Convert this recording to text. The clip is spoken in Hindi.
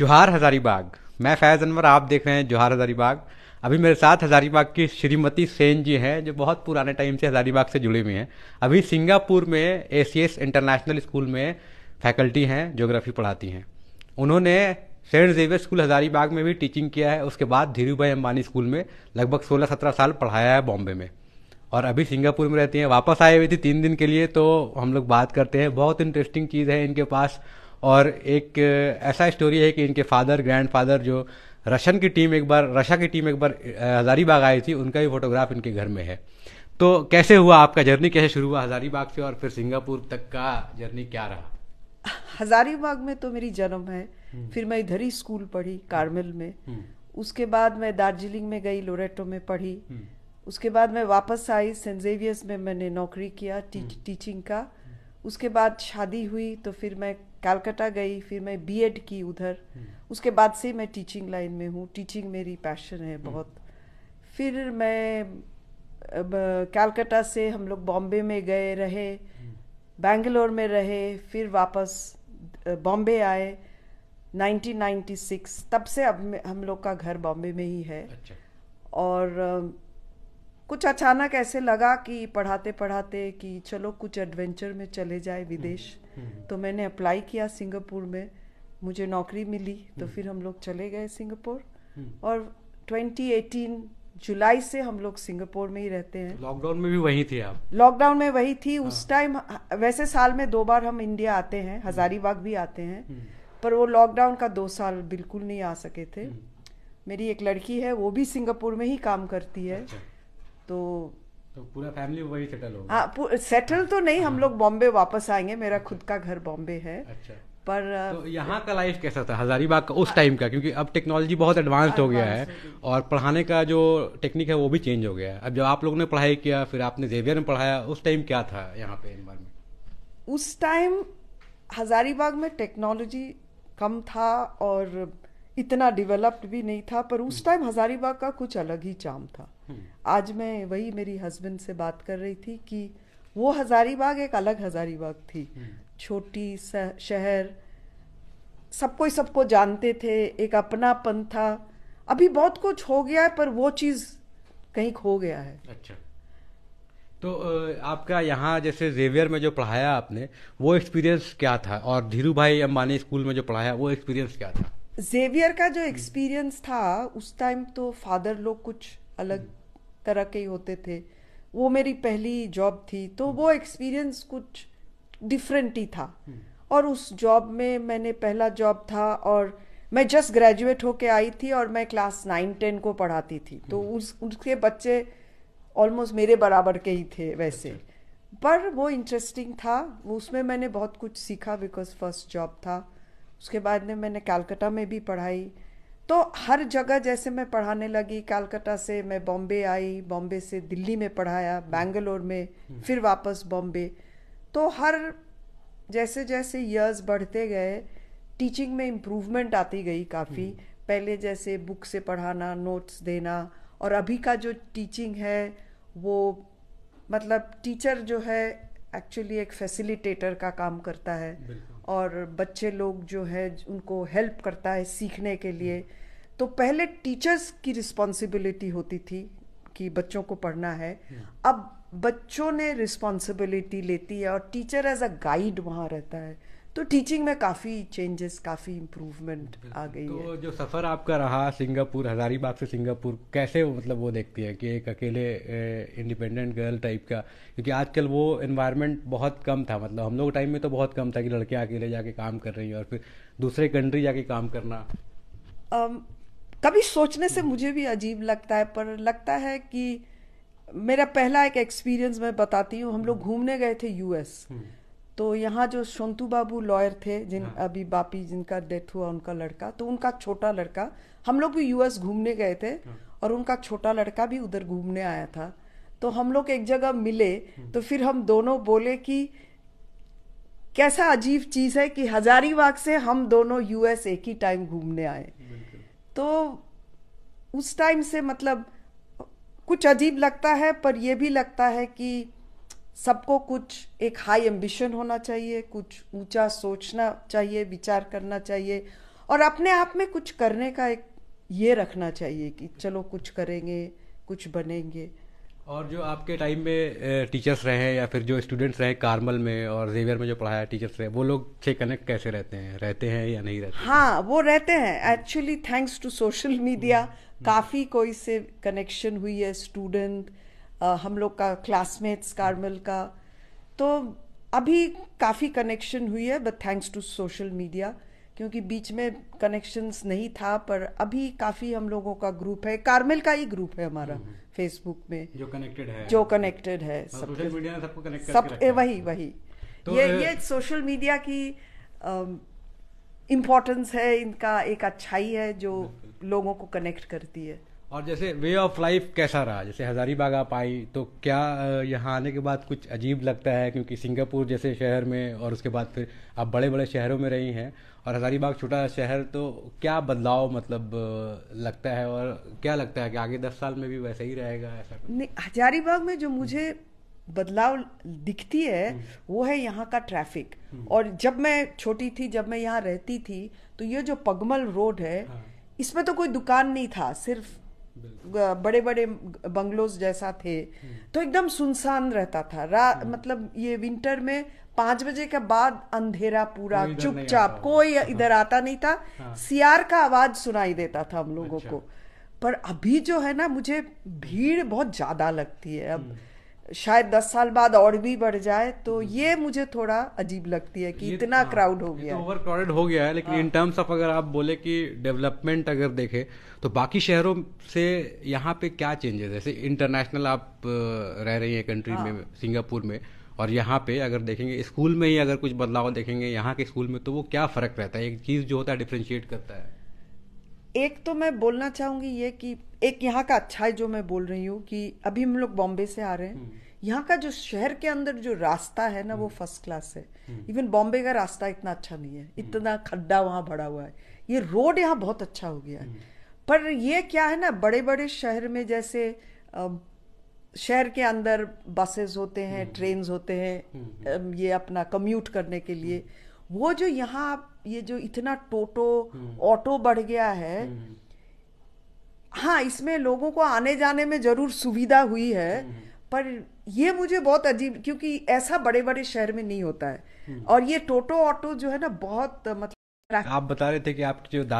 जोहार हजारीबाग मैं फैज़ अनवर आप देख रहे हैं जोहार हजारीबाग अभी मेरे साथ हजारीबाग की श्रीमती सेन जी हैं जो बहुत पुराने टाइम से हजारीबाग से जुड़ी हुई हैं अभी सिंगापुर में ए इंटरनेशनल स्कूल में फैकल्टी हैं जोग्राफी पढ़ाती हैं उन्होंने सेंट जेवियर स्कूल हजारीबाग में भी टीचिंग किया है उसके बाद धीरू भाई अम्बानी स्कूल में लगभग सोलह सत्रह साल पढ़ाया है बॉम्बे में और अभी सिंगापुर में रहती हैं वापस आए हुए थी तीन दिन के लिए तो हम लोग बात करते हैं बहुत इंटरेस्टिंग चीज़ है इनके पास और एक ऐसा स्टोरी है कि इनके फादर ग्रैंडफादर जो रशियन की टीम एक बार रशा की टीम एक बार हज़ारीबाग आई थी उनका भी फोटोग्राफ इनके घर में है तो कैसे हुआ आपका जर्नी कैसे शुरू हुआ हज़ारीबाग से और फिर सिंगापुर तक का जर्नी क्या रहा हज़ारीबाग में तो मेरी जन्म है हम्म। फिर मैं इधर ही स्कूल पढ़ी कार्मेल हम्म। में हम्म। उसके बाद मैं दार्जिलिंग में गई लोरेटो में पढ़ी उसके बाद मैं वापस आई सेंट जेवियर्स में मैंने नौकरी किया टी, टीचिंग का उसके बाद शादी हुई तो फिर मैं कैलकाटा गई फिर मैं बीएड की उधर हम्म। उसके बाद से मैं टीचिंग लाइन में हूँ टीचिंग मेरी पैशन है हम्म। बहुत फिर मैं कैलकाटा से हम लोग बॉम्बे में गए रहे बेंगलोर हम्म। में रहे फिर वापस बॉम्बे आए 1996 तब से अब हम लोग का घर बॉम्बे में ही है अच्छा। और कुछ अचानक ऐसे लगा कि पढ़ाते पढ़ाते कि चलो कुछ एडवेंचर में चले जाए विदेश हम्म, हम्म। तो मैंने अप्लाई किया सिंगापुर में मुझे नौकरी मिली तो हम्म। फिर हम लोग चले गए सिंगापुर और 2018 जुलाई से हम लोग सिंगापुर में ही रहते हैं लॉकडाउन में भी वही थे आप लॉकडाउन में वही थी हाँ। उस टाइम वैसे साल में दो बार हम इंडिया आते हैं हजारीबाग भी आते हैं पर वो लॉकडाउन का दो साल बिल्कुल नहीं आ सके थे मेरी एक लड़की है वो भी सिंगापुर में ही काम करती है अच्छा। तो तो पूरा फैमिली वही सेटल होगा हाँ सेटल तो नहीं हम हाँ। लोग बॉम्बे वापस आएंगे मेरा अच्छा। खुद का घर बॉम्बे है अच्छा पर तो यहाँ का लाइफ कैसा था हजारीबाग का उस टाइम का क्योंकि अब टेक्नोलॉजी बहुत एडवांस हो गया है और पढ़ाने का जो टेक्निक है वो भी चेंज हो गया है अब जब आप लोगों ने पढ़ाई किया फिर आपने जेवियर में पढ़ाया उस टाइम क्या था यहाँ पे उस टाइम हजारीबाग में टेक्नोलॉजी कम था और इतना डेवलप्ड भी नहीं था पर उस टाइम हम्म। हजारीबाग का कुछ अलग ही चाम था आज मैं वही मेरी हस्बैंड से बात कर रही थी कि वो हजारीबाग एक अलग हजारीबाग थी हम्म। छोटी शहर सब कोई सबको जानते थे एक अपनापन था अभी बहुत कुछ हो गया है पर वो चीज़ कहीं खो गया है अच्छा तो आपका यहाँ जैसे जेवियर में जो पढ़ाया आपने वो एक्सपीरियंस क्या था और धीरू भाई अम्बानी स्कूल में जो पढ़ाया वो एक्सपीरियंस क्या था जेवियर का जो एक्सपीरियंस था उस टाइम तो फादर लोग कुछ अलग हम्म। तरह के ही होते थे वो मेरी पहली जॉब थी तो वो एक्सपीरियंस कुछ डिफरेंट ही था और उस जॉब में मैंने पहला जॉब था और मैं जस्ट ग्रेजुएट होके आई थी और मैं क्लास नाइन टेन को पढ़ाती थी तो हम्म। उस उसके बच्चे ऑलमोस्ट मेरे बराबर के ही थे वैसे अच्छा। पर वो इंटरेस्टिंग था वो उसमें मैंने बहुत कुछ सीखा बिकॉज फर्स्ट जॉब था उसके बाद में मैंने कैलकाटा में भी पढ़ाई तो हर जगह जैसे मैं पढ़ाने लगी कलकत्ता से मैं बॉम्बे आई बॉम्बे से दिल्ली में पढ़ाया बेंगलोर में हम्म। फिर वापस बॉम्बे तो हर जैसे जैसे ईयर्स बढ़ते गए टीचिंग में इम्प्रूवमेंट आती गई काफ़ी हम्म। पहले जैसे बुक से पढ़ाना नोट्स देना और अभी का जो टीचिंग है वो मतलब टीचर जो है एक्चुअली एक फैसिलिटेटर का काम करता है और बच्चे लोग जो है उनको हेल्प करता है सीखने के लिए हम्म। तो पहले टीचर्स की रिस्पॉन्सिबिलिटी होती थी कि बच्चों को पढ़ना है हम्म। अब बच्चों ने रिस्पॉन्सिबिलिटी लेती है और टीचर एज अ गाइड वहाँ रहता है तो टीचिंग में काफ़ी चेंजेस काफ़ी इम्प्रूवमेंट आ गई तो है जो सफ़र आपका रहा सिंगापुर हज़ारीबाग से सिंगापुर कैसे मतलब वो देखती है कि एक अकेले इंडिपेंडेंट गर्ल टाइप का क्योंकि आजकल वो इन्वायरमेंट बहुत कम था मतलब हम लोग टाइम में तो बहुत कम था कि लड़के अकेले जाके काम कर रही हैं और फिर दूसरे कंट्री जाके काम करना um, कभी सोचने से मुझे भी अजीब लगता है पर लगता है कि मेरा पहला एक एक्सपीरियंस मैं बताती हूँ हम लोग हम्म। घूमने गए थे यूएस तो यहाँ जो शंतु बाबू लॉयर थे जिन हाँ। अभी बापी जिनका डेथ हुआ उनका लड़का तो उनका छोटा लड़का हम लोग भी यूएस घूमने गए थे हाँ। और उनका छोटा लड़का भी उधर घूमने आया था तो हम लोग एक जगह मिले हाँ। तो फिर हम दोनों बोले कि कैसा अजीब चीज़ है कि हजारीबाग से हम दोनों यूएस एक ही टाइम घूमने आए तो उस टाइम से मतलब कुछ अजीब लगता है पर यह भी लगता है कि सबको कुछ एक हाई एम्बिशन होना चाहिए कुछ ऊंचा सोचना चाहिए विचार करना चाहिए और अपने आप में कुछ करने का एक ये रखना चाहिए कि चलो कुछ करेंगे कुछ बनेंगे और जो आपके टाइम में टीचर्स रहे हैं या फिर जो स्टूडेंट्स रहे कार्मल में और जेवियर में जो पढ़ाया टीचर्स रहे वो लोग से कनेक्ट कैसे रहते हैं रहते हैं या नहीं रहते हाँ वो रहते हैं actually thanks to social media काफ़ी कोई से कनेक्शन हुई है स्टूडेंट हम लोग का क्लासमेट्स कारमल का तो अभी काफ़ी कनेक्शन हुई है but thanks to social media क्योंकि बीच में कनेक्शंस नहीं था पर अभी काफ़ी हम लोगों का ग्रुप है कार्मेल का ही ग्रुप है हमारा फेसबुक हम्म। में जो कनेक्टेड है जो कनेक्टेड है हाँ, सब मीडिया ने सबको कनेक्ट सब ए, वही वही तो ये ये सोशल मीडिया की इम्पोर्टेंस है इनका एक अच्छाई है जो लोगों को कनेक्ट करती है और जैसे वे ऑफ लाइफ कैसा रहा जैसे हजारीबाग आप आई तो क्या यहाँ आने के बाद कुछ अजीब लगता है क्योंकि सिंगापुर जैसे शहर में और उसके बाद फिर आप बड़े बड़े शहरों में रही हैं और हजारीबाग छोटा शहर तो क्या बदलाव मतलब लगता है और क्या लगता है कि आगे दस साल में भी वैसा ही रहेगा ऐसा नहीं हजारीबाग में जो मुझे बदलाव दिखती है हम्म। वो है यहाँ का ट्रैफिक हम्म। और जब मैं छोटी थी जब मैं यहाँ रहती थी तो ये जो पगमल रोड है हाँ। इसमें तो कोई दुकान नहीं था सिर्फ बड़े बड़े बंगलोज जैसा थे हम्म। तो एकदम सुनसान रहता था हम्म। मतलब ये विंटर में पांच बजे के बाद अंधेरा पूरा चुपचाप कोई हाँ। इधर आता नहीं था हाँ। सियार का आवाज सुनाई देता था हम लोगों अच्छा। को पर अभी जो है ना मुझे भीड़ बहुत ज्यादा लगती है अब हम्म। शायद दस साल बाद और भी बढ़ जाए तो हम्म। ये मुझे थोड़ा अजीब लगती है कि इतना क्राउड हाँ, हो गया ओवर तो क्राउडेड हो गया है लेकिन इन टर्म्स ऑफ अगर आप बोले कि डेवलपमेंट अगर देखें तो बाकी शहरों से यहाँ पे क्या चेंजेस जैसे इंटरनेशनल आप रह रही हैं कंट्री में हाँ। सिंगापुर में और यहाँ पे अगर देखेंगे स्कूल में ही अगर कुछ बदलाव देखेंगे यहाँ के स्कूल में तो वो क्या फ़र्क रहता है एक चीज़ जो होता है डिफ्रेंशिएट करता है एक तो मैं बोलना चाहूँगी ये कि एक यहाँ का अच्छा है जो मैं बोल रही हूँ कि अभी हम लोग बॉम्बे से आ रहे हैं हम्म। यहाँ का जो शहर के अंदर जो रास्ता है ना वो फर्स्ट हम्म। क्लास है इवन हम्म। बॉम्बे का रास्ता इतना अच्छा नहीं है इतना खड्डा वहाँ भरा हुआ है ये रोड यहाँ बहुत अच्छा हो गया है पर ये क्या है ना बड़े बड़े शहर में जैसे शहर के अंदर बसेस होते हैं ट्रेन होते हैं ये अपना कम्यूट करने के लिए वो जो यहाँ आप ये जो इतना टोटो हम्म। ऑटो बढ़ गया है हम्म। हाँ इसमें लोगों को आने जाने में जरूर सुविधा हुई है हम्म। पर ये मुझे बहुत अजीब क्योंकि ऐसा बड़े बड़े शहर में नहीं होता है और ये टोटो ऑटो जो है ना बहुत मतलब आप बता रहे थे कि आपके जो दादा